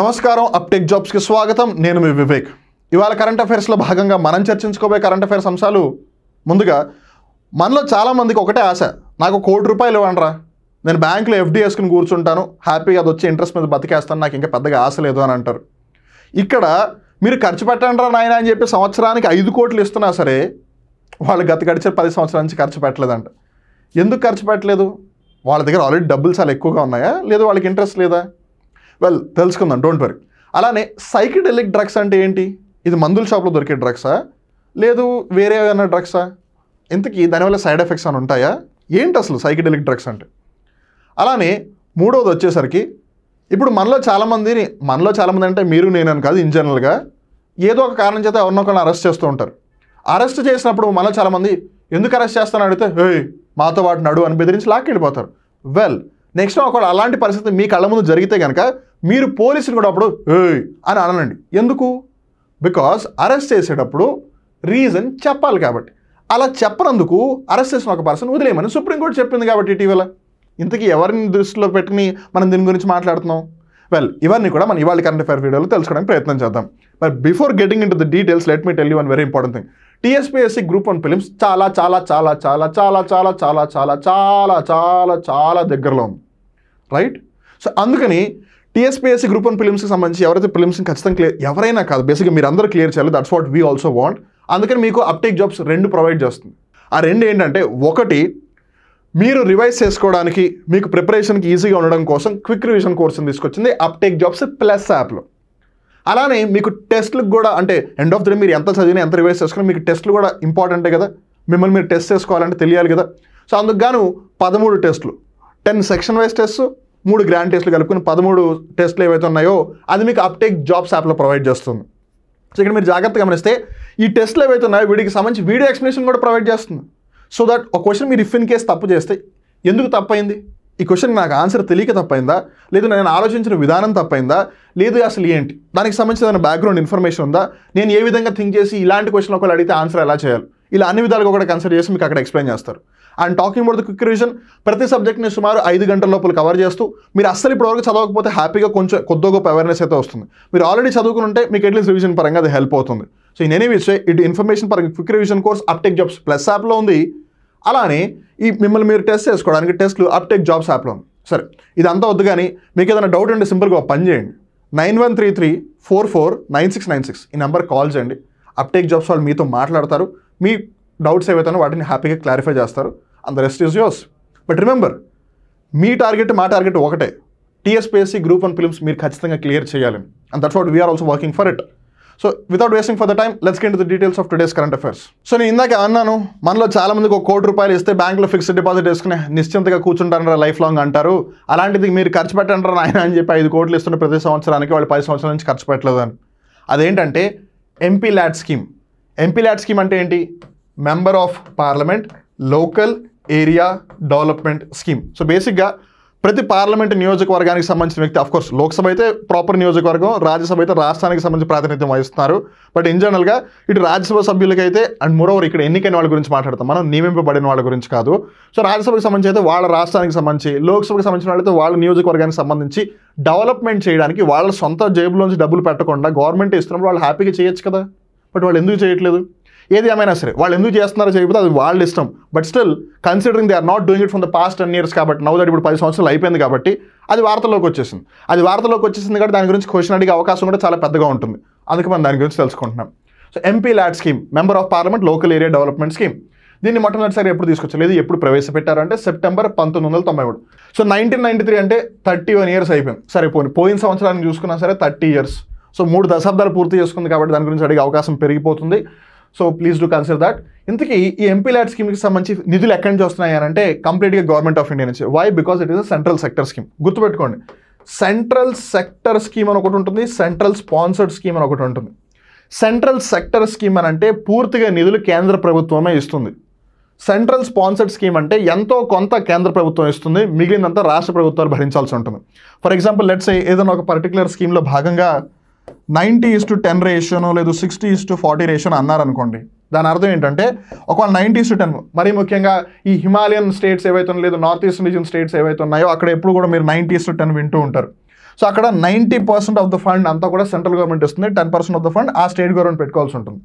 నమస్కారం అప్టెక్ జాబ్స్కి స్వాగతం నేను మీ వివేక్ ఇవాళ కరెంట్ అఫైర్స్లో భాగంగా మనం చర్చించుకోబోయే కరెంట్ అఫైర్స్ అంశాలు ముందుగా మనలో చాలామందికి ఒకటే ఆశ నాకు కోటి రూపాయలు ఇవ్వండిరా నేను బ్యాంకులో ఎఫ్డీ వేసుకుని కూర్చుంటాను హ్యాపీగా అది వచ్చి ఇంట్రెస్ట్ మీద బతికేస్తాను నాకు ఇంకా పెద్దగా ఆశ లేదు అని అంటారు ఇక్కడ మీరు ఖర్చు పెట్టండిరా నాయన అని చెప్పి సంవత్సరానికి ఐదు కోట్లు ఇస్తున్నా సరే వాళ్ళు గత గడిచే పది సంవత్సరాల నుంచి ఖర్చు పెట్టలేదంట ఎందుకు ఖర్చు పెట్టలేదు వాళ్ళ దగ్గర ఆల్రెడీ డబ్బులు చాలా ఎక్కువగా ఉన్నాయా లేదా వాళ్ళకి ఇంట్రెస్ట్ లేదా వెల్ తెలుసుకుందాం డోంట్ వరీ అలానే సైకిడెలిక్ డ్రగ్స్ అంటే ఏంటి ఇది మందుల షాప్లో దొరికే డ్రగ్సా లేదు వేరే ఏదైనా డ్రగ్సా ఇంతకీ దానివల్ల సైడ్ ఎఫెక్ట్స్ అని ఉంటాయా ఏంటి అసలు సైకిడెలిక్ డ్రగ్స్ అంటే అలానే మూడోది వచ్చేసరికి ఇప్పుడు మనలో చాలామందిని మనలో చాలామంది అంటే మీరు నేనని కాదు ఇన్ జనరల్గా ఏదో ఒక కారణం చేత ఎవరినొకరిని అరెస్ట్ చేస్తూ ఉంటారు అరెస్ట్ చేసినప్పుడు మనలో చాలామంది ఎందుకు అరెస్ట్ చేస్తానని అడిగితే హే మాతో వాటిని నడు అని బెదిరించి లాక్కెళ్ళిపోతారు వెల్ నెక్స్ట్ ఒకవేళ అలాంటి పరిస్థితి మీ కళ్ళ ముందు జరిగితే కనుక మీరు పోలీసులు కూడా అప్పుడు ఏ అని అనండి ఎందుకు బికాస్ అరెస్ట్ చేసేటప్పుడు రీజన్ చెప్పాలి కాబట్టి అలా చెప్పనందుకు అరెస్ట్ చేసిన ఒక పర్సన్ వదిలేయమని సుప్రీంకోర్టు చెప్పింది కాబట్టి ఇటీవల ఇంతకీ ఎవరిని దృష్టిలో పెట్టుకుని మనం దీని గురించి మాట్లాడుతున్నాం వెల్ ఇవన్నీ కూడా మనం ఇవాళ కరెంట్ అఫేర్ వీడియోలో తెలుసుకోవడానికి ప్రయత్నం చేద్దాం మరి before getting into the details let me tell you one very important thing TSPSC group one prelims చాలా చాలా చాలా చాలా చాలా చాలా చాలా చాలా చాలా చాలా చాలా దగ్గరలో ఉంది రైట్ సో అందుకని టీఎస్పీఎస్సీ గ్రూప్ వన్ ఫిలిమ్స్కి సంబంధించి ఎవరైతే ఫిలిమ్స్ని ఖచ్చితంగా క్లియర్ ఎవరైనా కాదు బేసిక్గా మీరు అందరూ క్లియర్ చేయాలి that's what we also want అందుకని మీకు అప్టేక్ జాబ్స్ రెండు ప్రొవైడ్ చేస్తుంది ఆ రెండు ఏంటంటే ఒకటి మీరు రివైజ్ చేసుకోవడానికి మీకు ప్రిపరేషన్కి ఈజీగా ఉండడం కోసం క్విక్ రివిజన్ కోర్సు తీసుకొచ్చింది అప్టేక్ జాబ్స్ ప్లస్ యాప్లో అలానే మీకు టెస్ట్లకు కూడా అంటే ఎండ్ ఆఫ్ ద డే మీరు ఎంత చదివినా ఎంత రివైజ్ చేసుకున్నా మీకు టెస్ట్లు కూడా ఇంపార్టెంటే కదా మిమ్మల్ని మీరు టెస్ట్ చేసుకోవాలంటే తెలియాలి కదా సో అందుకు గాను పదమూడు టెస్ట్లు టెన్ సెక్షన్ వైజ్ టెస్ట్ మూడు గ్రాండ్ టెస్ట్లు కలుపుకుని పదమూడు టెస్ట్లు ఏవైతే ఉన్నాయో అది మీకు అప్టేక్ జాబ్స్ యాప్లో ప్రొవైడ్ చేస్తుంది సో ఇక్కడ మీరు జాగ్రత్త గమనిస్తే ఈ టెస్ట్లు ఏవైతే ఉన్నాయో వీడికి సంబంధించి వీడియో ఎక్స్ప్లెనేషన్ కూడా ప్రొవైడ్ చేస్తుంది సో దట్ ఒక క్వశ్చన్ మీరు ఇఫ్ ఇన్ కేస్ తప్పు చేస్తే ఎందుకు తప్పైంది ఈ క్వశ్చన్ నాకు ఆన్సర్ తెలియక తప్పైందా లేదు నేను ఆలోచించిన విధానం తప్పైందా లేదు అసలు ఏంటి దానికి సంబంధించిన బ్యాక్గ్రౌండ్ ఇన్ఫర్మేషన్ ఉందా నేను ఏ విధంగా థింక్ చేసి ఇలాంటి క్వశ్చన్ ఒకవేళ అడిగితే ఆన్సర్ ఎలా చేయాలి ఇలా అన్ని విధాలుగా కూడా కన్సిడర్ చేసి మీకు అక్కడ ఎక్స్ప్లెయిన్ చేస్తారు and talking about the quick revision ప్రతి సబ్జెక్ట్ని సుమారు ఐదు గంటల లోపల కవర్ చేస్తూ మీరు అస్సలు ఇప్పటివరకు చదవకపోతే హ్యాపీగా కొంచెం కొద్దో గొప్ప అవేర్నెస్ అయితే వస్తుంది మీరు ఆల్రెడీ చదువుకుని ఉంటే మీకు ఎట్లీస్ట్ రివిజన్ పరంగా అది హెల్ప్ అవుతుంది సో ఇన్ ఎనీ విషయ ఇటు ఇన్ఫర్మేషన్ పరంగా quick revision course Aptech jobs plus యాప్లో ఉంది అలానే ఈ మిమ్మల్ని మీరు టెస్ట్ చేసుకోవడానికి టెస్ట్లు అప్టెక్ జాబ్స్ యాప్లో ఉంది సరే ఇదంతా వద్దు కానీ మీకు ఏదైనా డౌట్ ఉంటే సింపుల్గా పని చేయండి nine one three three four four nine six nine six ఈ నెంబర్ కాల్ చేయండి అప్టేక్ జాబ్స్ వాళ్ళు మీతో మాట్లాడతారు మీ డౌట్స్ ఏవైతేనో వాటిని హ్యాపీగా క్లారిఫై చేస్తారు and the rest is yours but remember మీ టార్గెట్ మా టార్గెట్ ఒకటే టీఎస్పీఎస్సీ గ్రూప్ వన్ ఫిలిమ్స్ మీరు ఖచ్చితంగా క్లియర్ చేయాలి and that's what we are also working for it so without wasting for the time let's get the details of today's current affairs so నేను ఇందాక అన్నాను మనలో చాలా మందికి ఒక కోటి రూపాయలు ఇస్తే బ్యాంక్లో ఫిక్స్డ్ డిపాజిట్ వేసుకునే నిశ్చింతగా కూర్చుంటారా లైఫ్ లాంగ్ అంటారు అలాంటిది మీరు ఖర్చు పెట్టంటారు ఆయన అని చెప్పి ఐదు కోట్లు ఇస్తున్న ప్రతి సంవత్సరానికి వాళ్ళు పది సంవత్సరాల నుంచి ఖర్చు పెట్టలేదు అని అదేంటంటే MP LAD scheme MP LAD scheme అంటే ఏంటి member of parliament local area development scheme so బేసిక్గా ప్రతి పార్లమెంట్ నియోజకవర్గానికి సంబంధించిన వ్యక్తి అఫ్కోర్స్ లోక్సభ అయితే ప్రాపర్ నియోజకవర్గం రాజ్యసభ అయితే రాష్ట్రానికి సంబంధించి ప్రాతినిధ్యం వహిస్తున్నారు బట్ ఇన్ జనరల్గా ఇటు రాజ్యసభ సభ్యులకైతే అండ్ మరోవర్ ఇక్కడ ఎన్నికైన వాళ్ళ గురించి మాట్లాడతాం మనం నియమింపబడిన వాళ్ళ గురించి కాదు సో రాజ్యసభకు సంబంధించి అయితే వాళ్ళ రాష్ట్రానికి సంబంధించి లోక్సభకు సంబంధించిన వాళ్ళైతే వాళ్ళ నియోజకవర్గానికి సంబంధించి డెవలప్మెంట్ చేయడానికి వాళ్ళ సొంత జేబులోంచి డబ్బులు పెట్టకుండా గవర్నమెంట్ ఇస్తున్నప్పుడు వాళ్ళు హ్యాపీగా చేయొచ్చు కదా బట్ వాళ్ళు ఎందుకు చేయట్లేదు ఏది ఏమైనా సరే వాళ్ళు ఎందుకు చేస్తున్నారో చేయకపోతే అది వాళ్ళ ఇష్టం but still considering they are not doing it from the past ten years కాబట్టి నవ్వు ఇప్పుడు పది సంవత్సరాలు అయిపోయింది కాబట్టి అది వార్తలోకి వచ్చేసింది అది వార్తలోకి వచ్చేసింది కాబట్టి దాని గురించి క్వశ్చన్ అడిగే అవకాశం కూడా చాలా పెద్దగా ఉంటుంది అందుకే మనం దాని గురించి తెలుసుకుంటున్నాం so MP LAD scheme member of parliament local area development scheme దీన్ని మొట్టమొదటిసారి ఎప్పుడు తీసుకొచ్చలేదు ఎప్పుడు ప్రవేశపెట్టారంటే సెప్టెంబర్ పంతొమ్మిది వందల తొంభై మూడు సో నైన్టీన్ నైన్టీ త్రీ అంటే థర్టీ వన్ ఇయర్స్ అయిపోయింది సరే పోయి పోయిన సంవత్సరాన్ని చూసుకున్నా సరే థర్టీ ఇయర్స్ సో మూడు దశాబ్దాలు పూర్తి చేసుకుంది కాబట్టి దాని గురించి అడిగే అవకాశం పెరిగిపోతుంది so please do consider that ఇంతకీ ఈ ఎంపీ ల్యాడ్ స్కీమ్కి సంబంధించి నిధులు ఎక్కడి నుంచి వస్తున్నాయి అంటే కంప్లీట్గా గవర్నమెంట్ ఆఫ్ ఇండియా నుంచి why because it is a central sector scheme గుర్తుపెట్టుకోండి సెంట్రల్ సెక్టర్ స్కీమ్ అని ఒకటి ఉంటుంది సెంట్రల్ స్పాన్సర్డ్ స్కీమ్ అని ఒకటి ఉంటుంది సెంట్రల్ సెక్టర్ స్కీమ్ అని అంటే పూర్తిగా నిధులు కేంద్ర ప్రభుత్వమే ఇస్తుంది సెంట్రల్ స్పాన్సర్డ్ స్కీమ్ అంటే ఎంతో కొంత కేంద్ర ప్రభుత్వం ఇస్తుంది మిగిలినంత రాష్ట్ర ప్రభుత్వాలు భరించాల్సి ఉంటుంది ఫర్ ఎగ్జాంపుల్ లెట్స్ ఏదైనా ఒక పర్టికులర్ స్కీమ్లో భాగంగా నైంటీ ఈస్ టు టెన్ రేషియోనో లేదు సిక్స్టీ ఈస్ టు ఫార్టీ రేషియోనో అన్నారనుకోండి దాని అర్థం ఏంటంటే ఒకవేళ నైంటీస్ టు టెన్ మరీ ముఖ్యంగా ఈ హిమాలయన్ స్టేట్స్ ఏవైతే లేదు నార్త్ ఈస్ట్ రీజియన్ స్టేట్స్ ఏవైతే ఉన్నాయో అక్కడ ఎప్పుడు కూడా మీరు నైంటీస్ టు టెన్ వింటూ ఉంటారు సో అక్కడ ninety percent of the fund అంతా కూడా సెంట్రల్ గవర్నమెంట్ ఇస్తుంది ten percent of the fund ఆ స్టేట్ గవర్నమెంట్ పెట్టుకోవాల్సి ఉంటుంది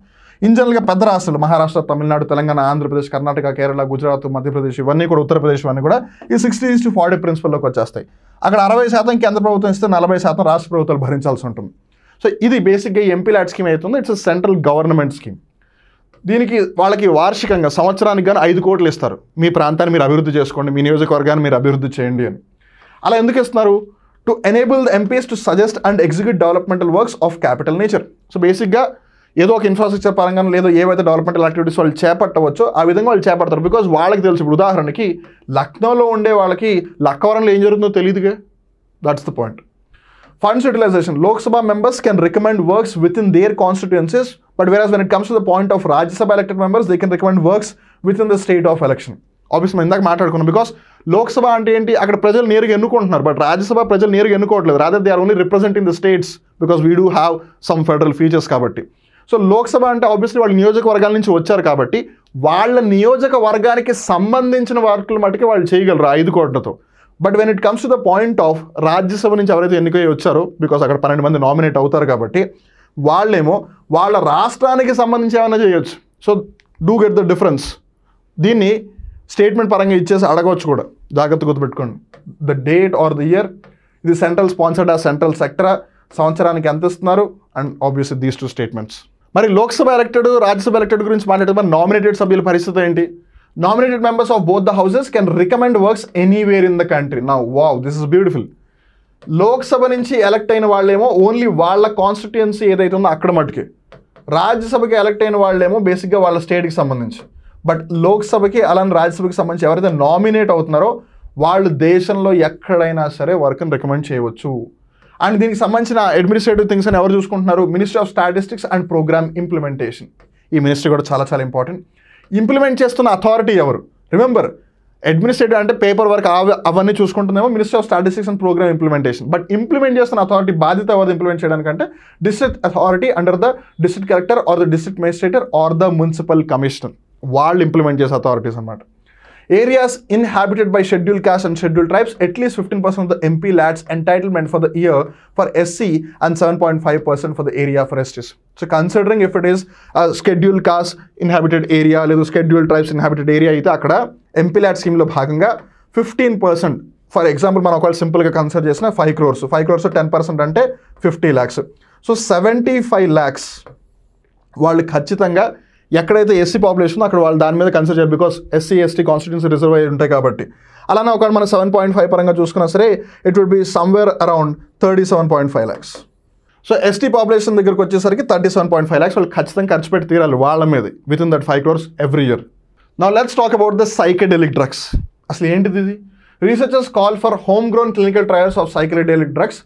ఇన్ జనరల్గా పెద్ద రాష్ట్రాలు మహారాష్ట్ర తమిళనాడు తెలంగాణ ఆంధ్రప్రదేశ్ కర్ణాటక కేరళ గుజరాత్ మధ్యప్రదేశ్ ఇవన్నీ కూడా ఉత్తరప్రదేశ్ ఇవన్నీ కూడా ఈ సిక్స్టీ టు ఫార్టీ ప్రిన్సిపల్లోకి వచ్చేస్తాయి అక్కడ అరవై శాతం కేంద్ర ప్రభుత్వం ఇస్తే నలభై శాతం రాష్ట్ర ప్రభుత్వాలు భరించాల్సి ఉంటుంది సో ఇది బేసిక్గా ఎంపీ ల్యాడ్ స్కీమ్ అవుతుంది ఇట్స్ సెంట్రల్ గవర్నమెంట్ స్కీమ్ దీనికి వాళ్ళకి వార్షికంగా సంవత్సరానికి కానీ ఐదు కోట్లు ఇస్తారు మీ ప్రాంతాన్ని మీరు అభివృద్ధి చేసుకోండి మీ నియోజకవర్గాన్ని మీరు అభివృద్ధి చేయండి అని అలా ఎందుకు ఇస్తున్నారు to enable the MPs to suggest and execute developmental works of capital nature so బేసిక్గా ఏదో ఒక ఇన్ఫ్రాస్ట్రక్చర్ పరంగా లేదో ఏవైతే డెవలప్మెంటల్ యాక్టివిటీస్ వాళ్ళు చేపట్టవచ్చో ఆ విధంగా వాళ్ళు చేపడతారు బికాజ్ వాళ్ళకి తెలుసు ఇప్పుడు ఉదాహరణకి లక్నోలో ఉండే వాళ్ళకి లక్కవరంలో ఏం జరుగుతుందో తెలియదుగా that's the point Funds utilization. Lok Sabha members can recommend works within their but where whereas when it comes to the point of Rajya Sabha elected members, they can recommend works within the state of election. Obvious మనం ఇందాక మాట్లాడుకున్నాం because Lok Sabha అంటే ఏంటి అక్కడ ప్రజలు నేరుగా ఎన్నుకుంటున్నారు but Rajya Sabha ప్రజలు నేరుగా ఎన్నుకోవట్లేదు rather they are only representing the states because we do have some federal features కాబట్టి సో లోక్సభ అంటే ఆబ్వియస్లీ వాళ్ళు నియోజకవర్గాల నుంచి వచ్చారు కాబట్టి వాళ్ళ నియోజకవర్గానికి సంబంధించిన వర్కులు మటుకే వాళ్ళు చేయగలరు ఐదు కోట్లతో but when it comes to the point of Rajya Sabha నుంచి ఎవరైతే ఎన్నికై వచ్చారో బికాస్ అక్కడ పన్నెండు మంది నామినేట్ అవుతారు కాబట్టి వాళ్ళేమో వాళ్ళ రాష్ట్రానికి సంబంధించి ఏమైనా చేయొచ్చు so do get the difference దీన్ని స్టేట్మెంట్ పరంగా ఇచ్చేసి అడగవచ్చు కూడా జాగ్రత్త గుర్తుపెట్టుకోండి the date are the year ఇది సెంట్రల్ స్పాన్సర్డ్ ఆ సెంట్రల్ సెక్టరా సంవత్సరానికి ఎంత ఇస్తున్నారు and obviously these two statements మరి లోక్సభ ఎలక్టెడ్ రాజ్యసభ ఎలక్టెడ్ గురించి మాట్లాడితే మరి నామినేటెడ్ సభ్యుల పరిస్థితి ఏంటి nominated members of both the houses can recommend works anywhere in the country నా wow, this is beautiful Lok Sabha నుంచి ఎలక్ట్ అయిన వాళ్ళేమో ఓన్లీ వాళ్ళ కాన్స్టిట్యుయెన్సీ ఏదైతే ఉందో అక్కడ మటుకే రాజ్యసభకి ఎలక్ట్ అయిన వాళ్ళేమో బేసిక్గా వాళ్ళ స్టేట్కి సంబంధించి బట్ లోక్సభకి అలానే రాజ్యసభకి సంబంధించి ఎవరైతే నామినేట్ అవుతున్నారో వాళ్ళు దేశంలో ఎక్కడైనా సరే వర్క్ని రికమెండ్ చేయవచ్చు అండ్ దీనికి సంబంధించిన అడ్మినిస్ట్రేటివ్ థింగ్స్ అని ఎవరు చూసుకుంటున్నారు ministry of statistics and programme implementation ఈ మినిస్ట్రీ కూడా చాలా చాలా ఇంపార్టెంట్ ఇంప్లిమెంట్ చేస్తున్న అథారిటీ ఎవరు రిమెంబర్ అడ్మినిస్ట్రేటివ్ అంటే పేపర్ వర్క్ అవన్నీ చూసుకుంటుందేమో minister of statistics and programme implementation but implement చేస్తున్న అథారిటీ బాధ్యత ఎవరు ఇంప్లిమెంట్ చేయడానికంటే district authority under the district collector or the district magistrate or the municipal commissioner వాళ్ళు ఇంప్లిమెంట్ చేసే అథారిటీస్ అన్నమాట areas inhabited by schedule caste and schedule tribes at least fifteen percent of the MP LADS entitlement for the year for SC and seven point five percent for the area for STs so considering if it is schedule caste inhabited area లేదు schedule tribes inhabited area అయితే అక్కడ MP lad స్కీమ్లో భాగంగా fifteen percent for example మనం ఒకవేళ సింపుల్గా consider చేసిన five crores five crores ten percent అంటే fifty lakhs so seventy five lakhs వాళ్ళు ఖచ్చితంగా ఎక్కడైతే ఎస్సీ పాపులేషన్ అక్కడ వాళ్ళు దాని మీద కన్సిడర్ చేయాలి because SC ST constituency reserve అయ్యి ఉంటాయి కాబట్టి అలానే ఒక మనం సెవెన్ పాయింట్ ఫైవ్ పరంగా చూసుకున్నా సరే it would be somewhere around thirty seven point five lakhs so ST population దగ్గరకు వచ్చేసరికి thirty seven point five lakhs వాళ్ళు ఖచ్చితంగా ఖర్చు పెట్టి తీరాలి వాళ్ళ మీద within that five crores every year నా let's talk about the psychedelic drugs అసలు ఏంటిది ఇది researchers call for home grown clinical trials of psychedelic drugs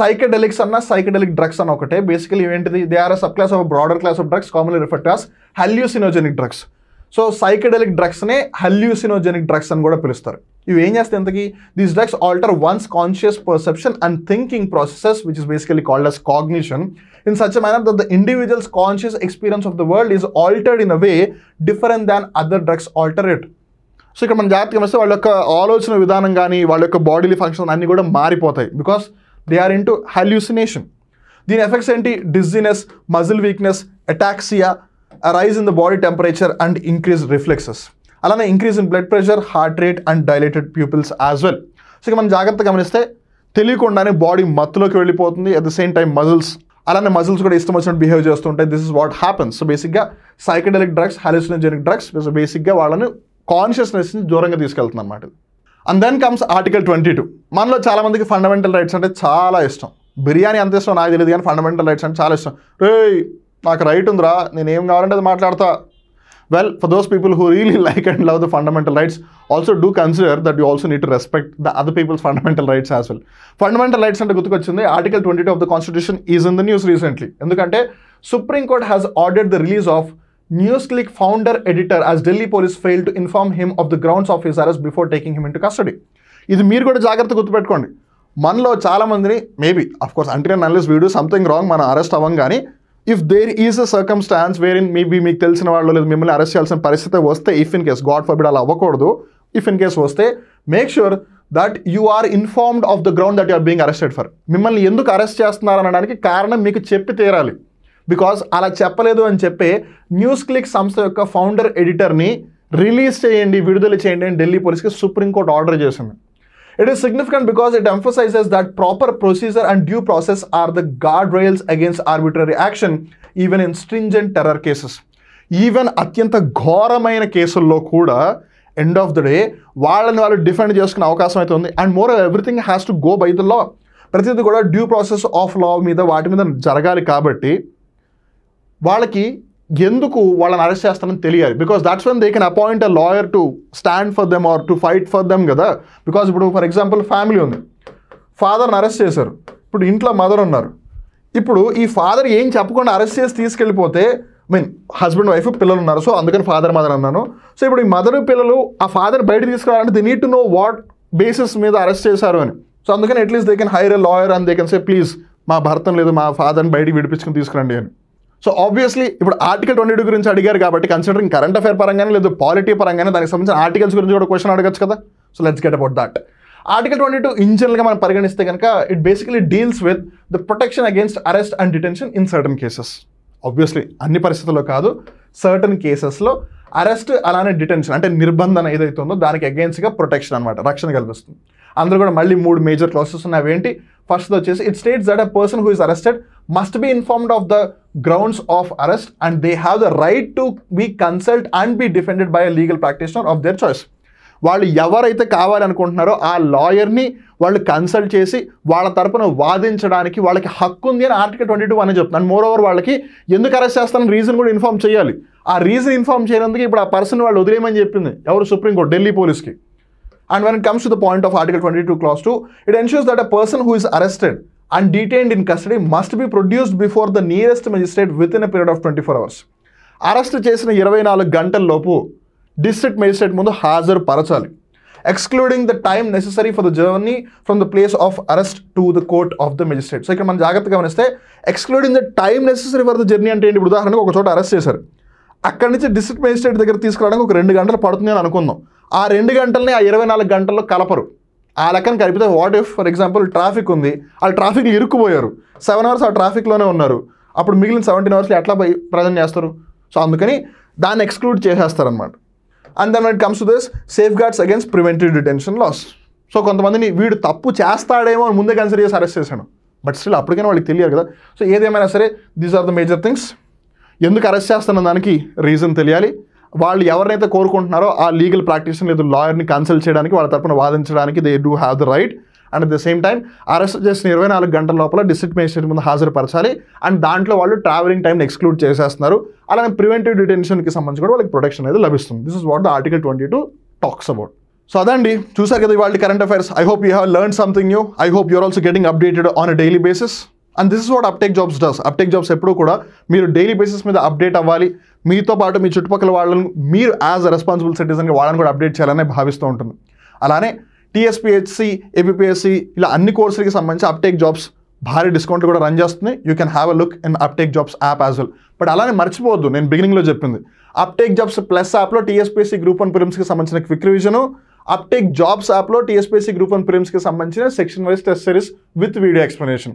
psychedelics అన్న సైకెడెలిక్ డ్రగ్స్ అన్న ఒకటే బేసికలీ ఏంటిది they are a sub class of broader class of drugs commonly refer to as hallucinogenic drugs so psychedelic డ్రగ్స్నే hallucinogenic drugs అని కూడా పిలుస్తారు ఇవి ఏం చేస్తే ఇంతకీ these drugs alter one's conscious perception and thinking processes which is basically called as cognition in such manner that the individual's conscious experience of the world is altered in a way different than other drugs alter it so ఇక్కడ మనం జాగ్రత్తగా వస్తే వాళ్ళ యొక్క ఆలోచన విధానం కానీ వాళ్ళ యొక్క బాడీలీ ఫంక్షన్ అన్నీ కూడా మారిపోతాయి because they are into hallucination దీని ఎఫెక్ట్స్ ఏంటి dizziness muscle weakness ataxia rise in the body temperature and increase reflexes అలానే increase in blood pressure heart rate and dilated pupils as well so ఇక మనం జాగ్రత్త గమనిస్తే తెలియకుండానే body మత్తులోకి వెళ్ళిపోతుంది at the same time muscles అలానే మజిల్స్ కూడా ఇష్టం వచ్చినట్టు బిహేవ్ చేస్తుంటాయి this is what happens so బేసిక్గా psychedelic drugs hallucinogenic drugs so బేసిక్గా వాళ్ళని కాన్షియస్నెస్ని దూరంగా తీసుకెళ్తుంది అనమాట and then comes article twenty two మనలో చాలామందికి ఫండమెంటల్ రైట్స్ అంటే చాలా ఇష్టం బిర్యానీ అంత ఇష్టం నాకు తెలియదు కానీ ఫండమెంటల్ రైట్స్ అంటే చాలా ఇష్టం రే నాకు రైట్ ఉందిరా నేను ఏం కావాలంటే అది మాట్లాడతా well for those people who really like and love the fundamental rights also do consider that you also need to respect the other people's fundamental rights as well fundamental rights అంటే గుర్తుకొచ్చింది article twenty two of the constitution is in the news recently ఎందుకంటే court has order the release of NewsClick founder editor as Delhi police fail to inform him of the grounds of his arrest before taking him into custody ఇది మీరు కూడా జాగ్రత్త గుర్తుపెట్టుకోండి మనలో చాలామందిని maybe of course అంటే నన్లెస్ వీడియో సంథింగ్ రాంగ్ మనం అరెస్ట్ అవ్వం కానీ if there is a circumstance in maybe మీకు తెలిసిన వాళ్ళు లేదు మిమ్మల్ని అరెస్ట్ చేయాల్సిన పరిస్థితి వస్తే if in case God forbid అలా అవ్వకూడదు ఇఫ్ ఇన్ కేస్ వస్తే make sure that you are informed of the ground that are being arrested for మిమ్మల్ని ఎందుకు అరెస్ట్ చేస్తున్నారు అనడానికి కారణం మీకు చెప్పి తీరాలి బికాస్ అలా చెప్పలేదు అని చెప్పి న్యూస్ క్లిక్ సంస్థ యొక్క ఫౌండర్ ఎడిటర్ని రిలీజ్ చేయండి విడుదల చేయండి అని ఢిల్లీ పోలీస్కి సుప్రీంకోర్టు ఆర్డర్ చేసింది It is significant because it emphasizes that proper procedure and due process are the guardrails against arbitrary action, even in stringent terror cases. Even అత్యంత ఘోరమైన కేసుల్లో కూడా ఎండ్ ఆఫ్ ద డే వాళ్ళని వాళ్ళు డిఫెండ్ చేసుకునే అవకాశం అయితే ఉంది and more everything has to go by the law ప్రతిదీ కూడా డ్యూ ప్రాసెస్ ఆఫ్ లా మీద వాటి మీద జరగాలి కాబట్టి వాళ్ళకి ఎందుకు వాళ్ళని అరెస్ట్ చేస్తానని తెలియాలి because that's when they can appoint a lawyer to stand for them or to fight for them కదా బికాస్ ఇప్పుడు ఫర్ ఎగ్జాంపుల్ ఫ్యామిలీ ఉంది ఫాదర్ని అరెస్ట్ చేశారు ఇప్పుడు ఇంట్లో మదర్ ఉన్నారు ఇప్పుడు ఈ ఫాదర్ ఏం చెప్పకుండా అరెస్ట్ చేసి తీసుకెళ్ళిపోతే మీన్ హస్బెండ్ వైఫ్ పిల్లలు ఉన్నారు సో అందుకని ఫాదర్ మదర్ అన్నాను సో ఇప్పుడు ఈ మదర్ పిల్లలు ఆ ఫాదర్ బయట తీసుకురావాలంటే they need to know what basis మీద అరెస్ట్ చేశారు అని సో అందుకని at least they can hire a lawyer and they can say please మా భర్తను లేదు మా ఫాదర్ని బయటికి విడిపించుకుని తీసుకురండి అని సో ఆబ్వియస్లీ ఇప్పుడు ఆర్టికల్ ట్వంటీ టూ గురించి అడిగారు కాబట్టి కన్సిడరింగ్ కరెంట్ అఫేర్ పరంగానే లేదా పాలిటీ పరంగానే దానికి సంబంధించిన ఆర్టికల్స్ గురించి కూడా క్వశ్చన్ అడగచ్చు కదా so let's get about that article twenty two in జనరల్గా మనం పరిగణిస్తే కనుక it basically deals with the protection against arrest and detention in certain cases obviously అన్ని పరిస్థితుల్లో కాదు సర్టన్ కేసెస్లో అరెస్ట్ అలానే డిటెన్షన్ అంటే నిర్బంధన ఏదైతే ఉందో దానికి అగేన్స్ట్గా ప్రొటెక్షన్ అనమాట రక్షణ కల్పిస్తుంది అందులో కూడా మళ్ళీ మూడు మేజర్ క్లాసెస్ ఉన్నాయి ఏంటి ఫస్ట్ వచ్చేసి it states that a person who is arrested must be informed of the grounds of arrest and they have the right to be consult and be defended by a legal practitioner of their choice వాళ్ళు ఎవరైతే కావాలనుకుంటున్నారో ఆ లాయర్ని వాళ్ళు consult చేసి వాళ్ళ తరపున వాదించడానికి వాళ్ళకి హక్కు ఉంది అని ఆర్టికల్ ట్వంటీ టూ అని చెప్తున్నాను మోర్ ఓవర్ వాళ్ళకి ఎందుకు అరెస్ట్ చేస్తారని రీజన్ కూడా ఇన్ఫామ్ చేయాలి ఆ రీజన్ ఇన్ఫామ్ చేయనందుకు ఇప్పుడు ఆ పర్సన్ వాళ్ళు వదిలేయమని చెప్పింది ఎవరు సుప్రీంకోర్టు ఢిల్లీ పోలీస్కి and when it comes to the point of article twenty two clause two it ensures that a person who is arrested and detained in custody must be produced before the nearest magistrate within a period twenty four hours arrest చేసిన ఇరవై నాలుగు గంటల్లోపు district magistrate ముందు హాజరు పరచాలి excluding the time necessary for the journey from the place of arrest to the court of the magistrate so ఇక్కడ మనం జాగ్రత్తగా గమనిస్తే excluding the time necessary for the journey అంటే ఏంటి ఉదాహరణకు ఒక చోట అరెస్ట్ చేశారు అక్కడి నుంచి డిస్ట్రిక్ట్ మెజిస్ట్రేట్ దగ్గర తీసుకురావడానికి ఒక రెండు గంటలు పడుతుంది అని అనుకుందాం ఆ రెండు గంటలని ఆ ఇరవై నాలుగు గంటల్లో కలపరు ఆ లెక్కన కలిపితే what if for example traffic ఉంది వాళ్ళు ట్రాఫిక్ ఇరుక్కుపోయారు సెవెన్ అవర్స్ ఆ ట్రాఫిక్లోనే ఉన్నారు అప్పుడు మిగిలిన సెవెంటీన్ అవర్స్లో ఎట్లా ప్రజెంట్ చేస్తారు సో అందుకని దాన్ని ఎక్స్క్లూడ్ చేసేస్తారనమాట and then it comes to this safeguards against preventive detention laws so కొంతమందిని వీడు తప్పు చేస్తాడేమో అని ముందే కన్సిడర్ చేసి అరెస్ట్ చేశాను బట్ స్టిల్ అప్పటికైనా వాళ్ళకి తెలియాలి కదా సో ఏదేమైనా సరే these are the major things ఎందుకు అరెస్ట్ చేస్తున్న దానికి రీజన్ తెలియాలి వాళ్ళు ఎవరినైతే కోరుకుంటున్నారో ఆ లీగల్ ప్రాక్టీస్ లేదా లాయర్ని కన్సల్ట్ చేయడానికి వాళ్ళ తరపున వాదించడానికి they do have the right and at the same time arrest చేసిన ఇరవై నాలుగు గంటల లోపల డిస్ట్రిక్ట్ మేజిస్ట్రేట్ ముందు హాజరుపరచాలి అండ్ దాంట్లో వాళ్ళు ట్రావెలింగ్ టైం ఎక్స్క్లూడ్ చేసేస్తున్నారు అలానే ప్రివెంటివ్ డిటెన్షన్కి సంబంధించి కూడా వాళ్ళకి ప్రొటెక్షన్ అనేది లభిస్తుంది this is what the article twenty two talks about so అదండి చూసారు కదా ఇవాళ current affairs I hope you have learn something new I hope you're also getting updated on a daily basis and this is what Uptake Jobs does Uptake Jobs ఎప్పుడూ కూడా మీరు daily basis మీద update అవ్వాలి మీతో పాటు మీ చుట్టుపక్కల వాళ్ళను మీరు యాజ్ అ రెస్పాన్సిబుల్ సిటిజన్గా వాళ్ళని కూడా అప్డేట్ చేయాలని భావిస్తూ ఉంటుంది అలానే టీఎస్పిహెచ్సి ఏపీపీఎస్సి ఇలా అన్ని కోర్సులకి సంబంధించి అప్టేక్ జాబ్స్ భారీ డిస్కౌంట్లు కూడా రన్ చేస్తుంది you can have a look in Uptake Jobs app as well but అలానే మర్చిపోవద్దు నేను బిగినింగ్లో చెప్పింది అప్టేక్ జాబ్స్ ప్లస్ యాప్లో టీఎస్పీఎస్సీ గ్రూప్ వన్ ప్రిమ్స్కి సంబంధించిన క్విక్ రివిజను అప్టేక్ జాబ్స్ యాప్లో టీఎస్పీఎస్సి గ్రూప్ వన్ ప్రిమ్స్కి సంబంధించిన section wise test series with video explanation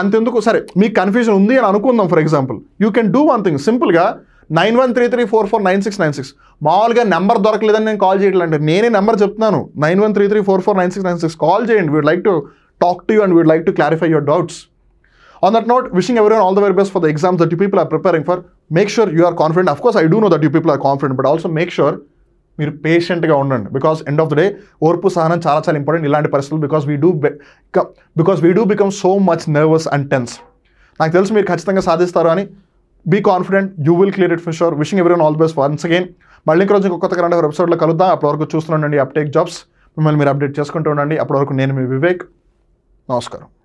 అంతెందుకు సరే మీకు కన్ఫ్యూజన్ ఉంది అని అనుకుందాం for example you can do one thing సింపుల్గా nine one three three four four nine six nine six మామూలుగా నెంబర్ దొరకలేదని నేను కాల్ చేయట్లేదు నేనే నెంబర్ చెప్తున్నాను nine one three three four four nine six nine six call చేయండి we'd like to talk to you and we'd like to clarify your doubts on that note wishing every all the very best for the exams that you people are preparing for make sure you are confident of course I do know that you people are confident but also make sure మీరు పేషెంట్గా ఉండండి because end of the day ఓర్పు సహనం చాలా చాలా important ఇలాంటి పరిస్థితులు because we do because we do become so much nervous and tense నాకు తెలుసు మీరు ఖచ్చితంగా సాధిస్తారు అని be confident you will clear it for sure wishing every all best once again మళ్ళీ రోజు కొత్త కరెంట్ వెబ్సైట్లో కలుద్దాం అప్పటివరకు చూస్తున్నాండి అప్టేక్ జాబ్స్ మిమ్మల్ని మీరు అప్డేట్ చేసుకుంటూ ఉండండి అప్పటి వరకు నేను మీ వివేక్ నమస్కారం